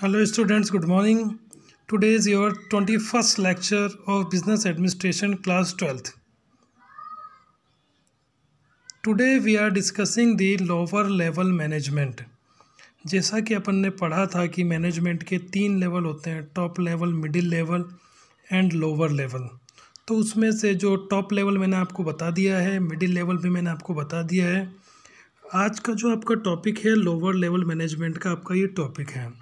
Hello students good morning today is your twenty first lecture of business administration class twelfth today we are discussing the lower level management जैसा कि अपन ने पढ़ा था कि management के तीन लेवल होते हैं top level middle level and lower level तो उसमें से जो टॉप लेवल मैंने आपको बता दिया है मिडिल लेवल भी मैंने आपको बता दिया है आज का जो आपका टॉपिक है लोअर लेवल मैनेजमेंट का आपका ये टॉपिक है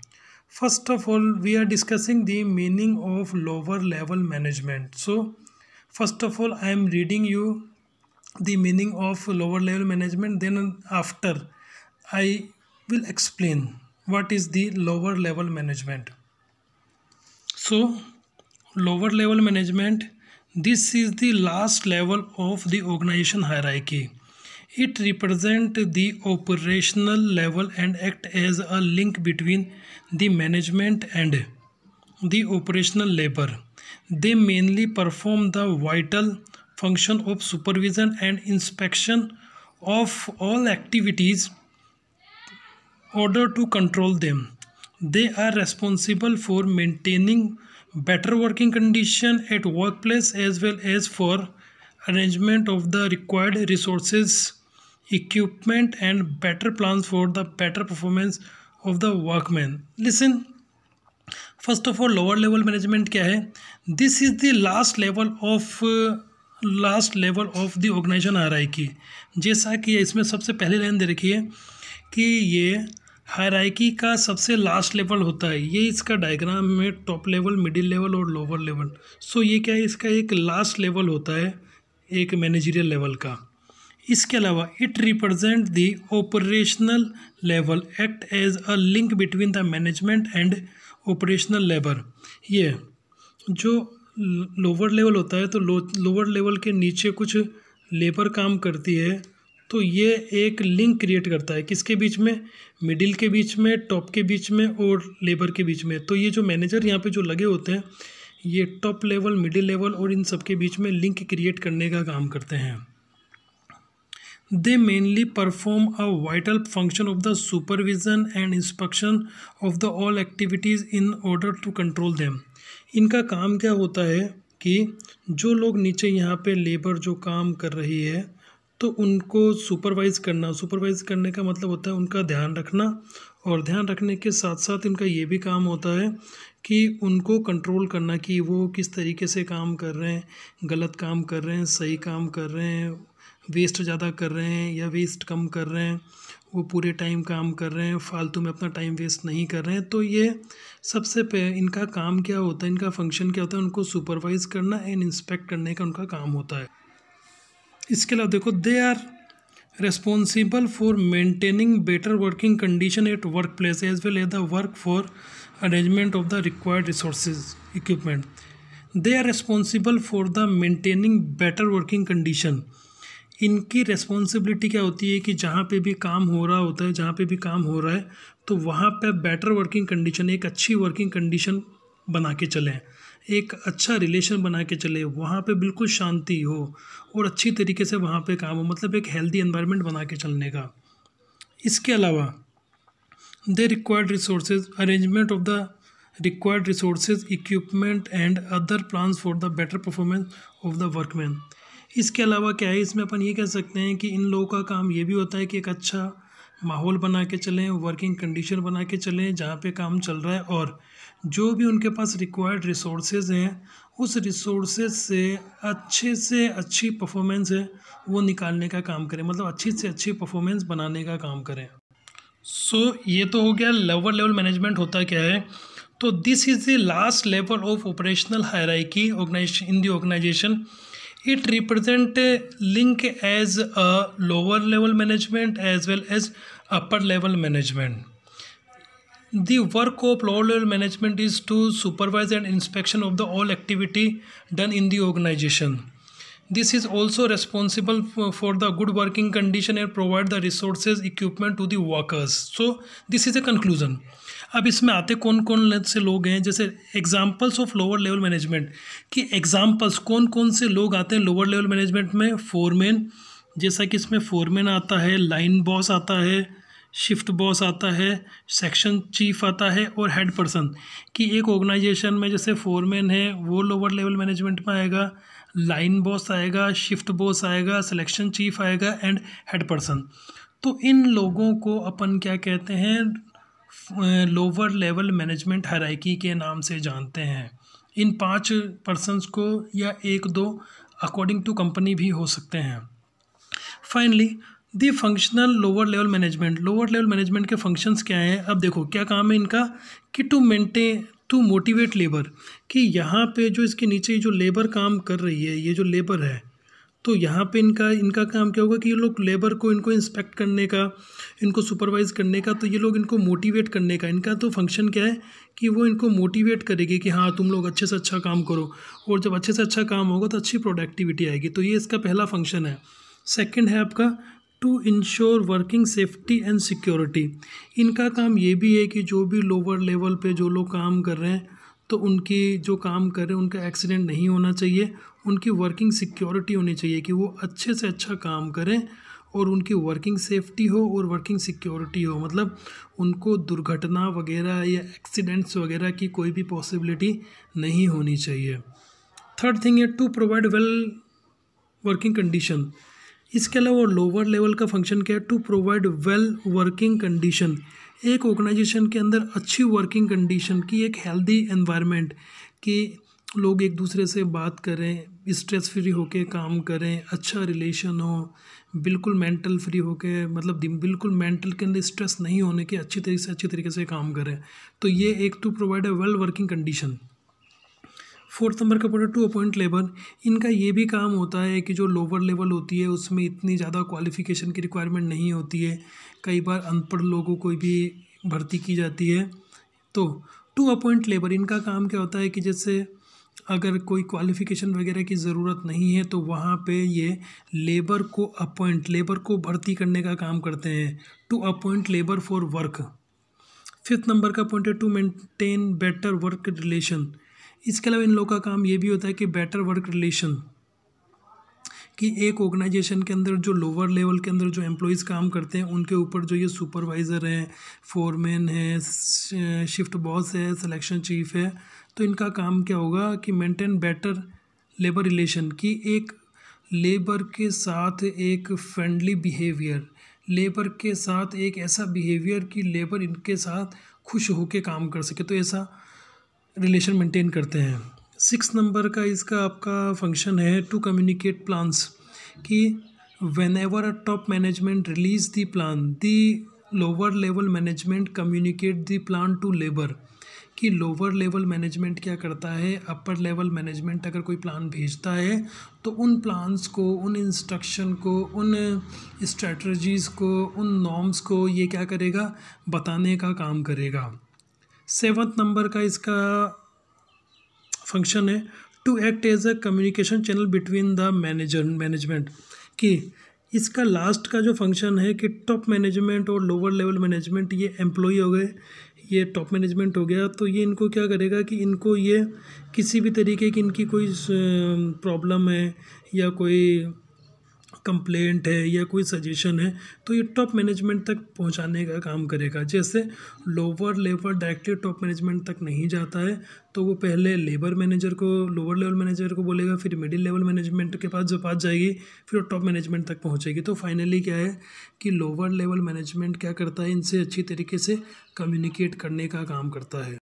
first of all we are discussing the meaning of lower level management so first of all i am reading you the meaning of lower level management then after i will explain what is the lower level management so lower level management this is the last level of the organization hierarchy it represents the operational level and act as a link between the management and the operational labor. They mainly perform the vital function of supervision and inspection of all activities order to control them. They are responsible for maintaining better working condition at workplace as well as for arrangement of the required resources equipment and better plans for the better performance of the workmen listen first of all lower level management kya hai this is the last level of uh, last level of the organisation hierarchy जैसा कि इसमें सबसे पहले line दे रखी है कि ये हायराइकी का सबसे लास्ट लेवल होता है ये इसका डायग्राम में टॉप लेवल मिडिल लेवल और लोअर लेवल सो ये क्या है इसका एक लास्ट लेवल होता है एक मैनेजरियल लेवल का इसके अलावा it represent the operational level act as a link between the management and operational labour ये जो लोअर लेवल होता है तो लोअर लेवल के नीचे कुछ लेबर काम करती है तो ये एक लिंक क्रिएट करता है किसके बीच में मिडिल के बीच में टॉप के बीच में और लेबर के बीच में तो ये जो मैनेजर यहाँ पे जो लगे होते हैं ये टॉप लेवल मिडिल लेवल और इन सब के बीच में लिंक क्रिएट करने का काम करते हैं They mainly perform a vital function of the supervision and inspection of the all activities in order to control them. इनका काम क्या होता है कि जो लोग नीचे यहाँ पे लेबर जो काम कर रही है तो उनको सुपरवाइज़ करना सुपरवाइज़ करने का मतलब होता है उनका ध्यान रखना और ध्यान रखने के साथ साथ इनका ये भी काम होता है कि उनको कंट्रोल करना कि वो किस तरीके से काम कर रहे हैं गलत काम कर रहे हैं सही काम कर रहे हैं वेस्ट ज़्यादा कर रहे हैं या वेस्ट कम कर रहे हैं वो पूरे टाइम काम कर रहे हैं फालतू में अपना टाइम वेस्ट नहीं कर रहे हैं तो ये सबसे पे इनका काम क्या होता है इनका फंक्शन क्या होता है उनको सुपरवाइज करना एंड इंस्पेक्ट करने का उनका काम होता है इसके अलावा देखो they are responsible for maintaining better working condition at work place as well as the work for arrangement of the required resource equipment they are responsible for the maintaining better working condition इनकी responsibility क्या होती है कि जहाँ पे भी काम हो रहा होता है जहाँ पे भी काम हो रहा है तो वहाँ पे बेटर वर्किंग कंडीशन एक अच्छी वर्किंग कंडीशन बना के चलें एक अच्छा रिलेशन बना के चले वहाँ पे बिल्कुल शांति हो और अच्छी तरीके से वहाँ पे काम हो मतलब एक हेल्दी एनवायरनमेंट बना के चलने का इसके अलावा they required resource arrangement of the required resources equipment and other plans for the better performance of the workman इसके अलावा क्या है इसमें अपन ये कह सकते हैं कि इन लोगों का काम ये भी होता है कि एक अच्छा माहौल बना के चलें वर्किंग कंडीशन बना के चलें जहाँ पे काम चल रहा है और जो भी उनके पास रिक्वायर्ड रिसोर्सेज हैं उस रिसोर्सेज से अच्छे से अच्छी परफॉर्मेंस है वो निकालने का काम करें मतलब अच्छी से अच्छी परफॉर्मेंस बनाने का काम करें सो so, ये तो हो गया लेवल लेवल मैनेजमेंट होता क्या है तो this is the last level of operational hierarchy organisation in the organisation it represent link as a lower level management as well as upper level management the work of lower level management is to supervise and inspection of the all activity done in the organization this is also responsible for the good working condition and provide the resources equipment to workers so this is a conclusion अब इसमें आते कौन कौन से लोग हैं जैसे examples of lower level management कि एग्जाम्पल्स कौन कौन से लोग आते हैं लोअर लेवल मैनेजमेंट में फोरमैन जैसा कि इसमें फोरमैन आता है लाइन बॉस आता है शिफ्ट बॉस आता है सेक्शन चीफ आता है और हेड पर्सन कि एक ऑर्गेनाइजेशन में जैसे फोरमैन है वो लोअर लेवल मैनेजमेंट में आएगा लाइन बॉस आएगा शिफ्ट बॉस आएगा सिलेक्शन चीफ आएगा एंड हेड पर्सन तो इन लोगों को अपन क्या कहते हैं लोअर लेवल मैनेजमेंट हराइकी के नाम से जानते हैं इन पांच पर्सनस को या एक दो अकॉर्डिंग टू कंपनी भी हो सकते हैं finally the functional lower level management lower level management के फंक्शंस क्या हैं अब देखो क्या काम है इनका कि to maintain to motivate labour कि यहाँ पे जो इसके नीचे जो लेबर काम कर रही है ये जो लेबर है तो यहाँ पे इनका इनका काम क्या होगा कि ये लोग लेबर को इनको इंस्पेक्ट करने का इनको सुपरवाइज करने का तो ये लोग इनको मोटिवेट करने का इनका तो फंक्शन क्या है कि वो इनको मोटिवेट करेगी कि हाँ तुम लोग अच्छे से अच्छा काम करो और जब अच्छे से अच्छा काम होगा तो अच्छी प्रोडक्टिविटी आएगी तो ये इसका पहला फंक्शन है सेकेंड है आपका to ensure working safety and security इनका काम ये भी है कि जो भी लोअर लेवल पे जो लोग काम कर रहे हैं तो उनकी जो काम कर रहे हैं उनका एक्सीडेंट नहीं होना चाहिए उनकी वर्किंग सिक्योरिटी होनी चाहिए कि वो अच्छे से अच्छा काम करें और उनकी वर्किंग सेफ्टी हो और वर्किंग सिक्योरिटी हो मतलब उनको दुर्घटना वगैरह या एक्सीडेंट्स वगैरह की कोई भी पॉसिबिलिटी नहीं होनी चाहिए थर्ड थिंग है to provide well working condition इसके अलावा लोअर लेवल का फंक्शन क्या है to provide well working condition एक ऑर्गेनाइजेशन के अंदर अच्छी वर्किंग कंडीशन की एक हेल्दी एनवायरनमेंट कि लोग एक दूसरे से बात करें स्ट्रेस फ्री होके काम करें अच्छा रिलेशन हो बिल्कुल मेंटल फ्री होकर मतलब बिल्कुल मेंटल के अंदर स्ट्रेस नहीं होने के अच्छी तरीके से अच्छी तरीके से काम करें तो ये एक to provide a well working condition fourth number का प्रोडक्ट टू अपॉइंट लेबर इनका ये भी काम होता है कि जो लोअर लेवल होती है उसमें इतनी ज़्यादा क्वालिफिकेशन की रिक्वायरमेंट नहीं होती है कई बार अनपढ़ लोगों को भी भर्ती की जाती है तो टू अपॉइंट लेबर इनका काम क्या होता है कि जैसे अगर कोई क्वालिफ़िकेशन वगैरह की ज़रूरत नहीं है तो वहाँ पे ये लेबर को अपॉइंट लेबर को भर्ती करने का काम करते हैं to appoint labour for work fifth number का पॉइंट है to maintain better work relation इसके अलावा इन लोगों का काम ये भी होता है कि बेटर वर्क रिलेशन कि एक ऑर्गेनाइजेशन के अंदर जो लोअर लेवल के अंदर जो एम्प्लॉयज़ काम करते हैं उनके ऊपर जो ये सुपरवाइज़र हैं फोरमैन है शिफ्ट बॉस है सिलेक्शन चीफ है तो इनका काम क्या होगा कि मेंटेन बेटर लेबर रिलेशन कि एक लेबर के साथ एक फ्रेंडली बिहेवियर लेबर के साथ एक ऐसा बिहेवियर कि लेबर इनके साथ खुश होकर काम कर सके तो ऐसा रिलेशन मेंटेन करते हैं सिक्स नंबर का इसका आपका फंक्शन है टू कम्युनिकेट प्लान्स कि whenever a top management release the plan the lower level management communicate the plan to labour कि लोअर लेवल मैनेजमेंट क्या करता है अपर लेवल मैनेजमेंट अगर कोई प्लान भेजता है तो उन प्लान्स को उन इंस्ट्रक्शन को उन स्ट्रेटजीज़ को उन नॉर्म्स को ये क्या करेगा बताने का काम करेगा सेवन्थ नंबर का इसका फंक्शन है to act as a communication channel between the manager management कि इसका लास्ट का जो फंक्शन है कि टॉप मैनेजमेंट और लोअर लेवल मैनेजमेंट ये एम्प्लॉय हो गए ये टॉप मैनेजमेंट हो गया तो ये इनको क्या करेगा कि इनको ये किसी भी तरीके की इनकी कोई प्रॉब्लम है या कोई कंप्लेंट है या कोई सजेशन है तो ये टॉप मैनेजमेंट तक पहुंचाने का काम करेगा जैसे lower level directly top management तक नहीं जाता है तो वो पहले लेबर मैनेजर को लोअर लेवल मैनेजर को बोलेगा फिर मिडिल लेवल मैनेजमेंट के पास जो पास जाएगी फिर वो टॉप मैनेजमेंट तक पहुँचेगी तो फाइनली क्या है कि लोअर लेवल मैनेजमेंट क्या करता है इनसे अच्छी तरीके से कम्युनिकेट करने का काम करता है